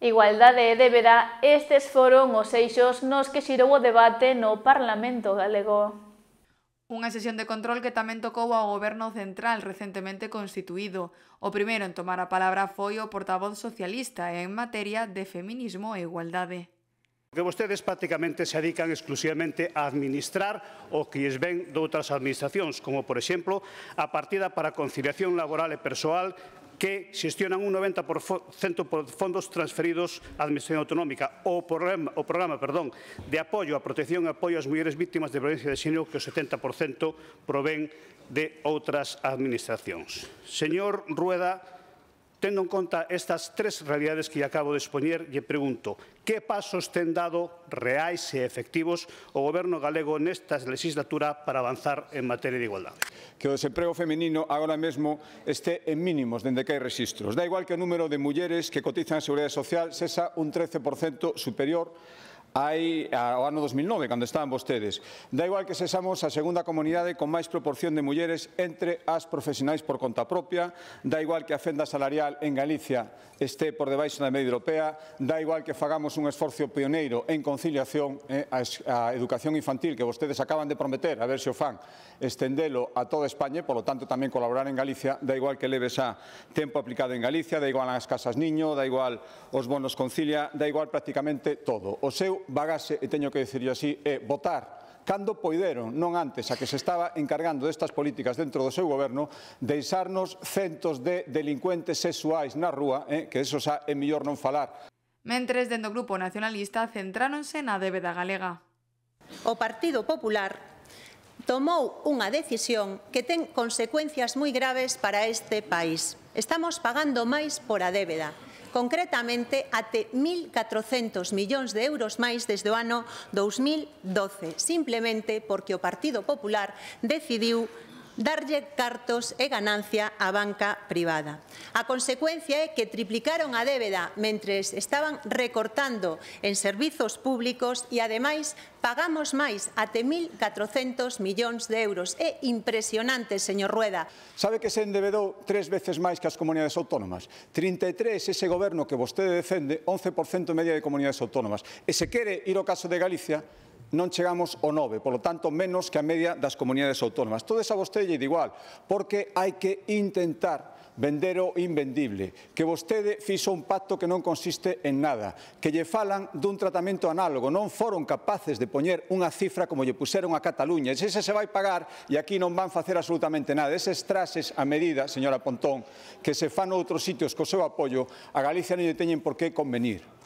Igualdade e débeda, estes foron os eixos nos que xirou o debate no Parlamento galego. Unha sesión de control que tamén tocou ao Goberno Central recentemente constituído. O primeiro en tomar a palabra foi o portavoz socialista en materia de feminismo e igualdade. Que vostedes prácticamente se adican exclusivamente a administrar o que es ven doutras administracións, como, por exemplo, a partida para conciliación laboral e persoal que gestionan un 90% por fondos transferidos a Administración Autonómica o programa de apoyo a protección y e apoyo a las mujeres víctimas de violencia de género que el 70% provén de otras administraciones. Señor Rueda, Tendo en conta estas tres realidades que acabo de expoñer, lle pregunto, que pasos ten dado reais e efectivos o Goberno galego nesta legislatura para avanzar en materia de igualdade? Que o desemprego femenino agora mesmo este en mínimos dende que hai registros. Da igual que o número de mulleres que cotizan a Seguridade Social sexa un 13% superior hai ao ano 2009, cando estaban vostedes. Da igual que sexamos a segunda comunidade con máis proporción de mulleres entre as profesionais por conta propia, da igual que a fenda salarial en Galicia este por debaixo da media europea, da igual que fagamos un esforzo pioneiro en conciliación eh, a, a educación infantil que vostedes acaban de prometer, a ver se o fan, estendelo a toda España, e, polo tanto tamén colaborar en Galicia, da igual que leves a tempo aplicado en Galicia, da igual as casas niño, da igual os bonos concilia, da igual prácticamente todo. O seu vagase, bagaxe, e teño que decirlo así, é votar cando poideron, non antes, a que se estaba encargando destas políticas dentro do seu goberno, deixarnos centos de delincuentes sexuais na rúa, eh, que eso xa é mellor non falar. Mentres, dentro do Grupo Nacionalista, centráronse na débeda galega. O Partido Popular tomou unha decisión que ten consecuencias moi graves para este país. Estamos pagando máis por a débeda concretamente ate 1.400 millóns de euros máis desde o ano 2012, simplemente porque o Partido Popular decidiu darlle cartos e ganancia á banca privada. A consecuencia é que triplicaron a débeda mentres estaban recortando en servizos públicos e, ademais, pagamos máis até 1.400 millóns de euros. É impresionante, señor Rueda. Sabe que se endebedou tres veces máis que as comunidades autónomas. 33 ese goberno que vostede defende, 11% media de comunidades autónomas. E se quere ir ao caso de Galicia, non chegamos ao 9, polo tanto menos que a media das comunidades autónomas. Todo esa vostede de igual, porque hai que intentar vender o invendible, que vostede fixo un pacto que non consiste en nada, que lle falan dun tratamento análogo, non foron capaces de poñer unha cifra como lle puseron a Cataluña, e ese se vai pagar e aquí non van facer absolutamente nada. Eses trases a medida, señora Pontón, que se fan outros sitios co seu apoio, a Galicia non lle teñen por que convenir.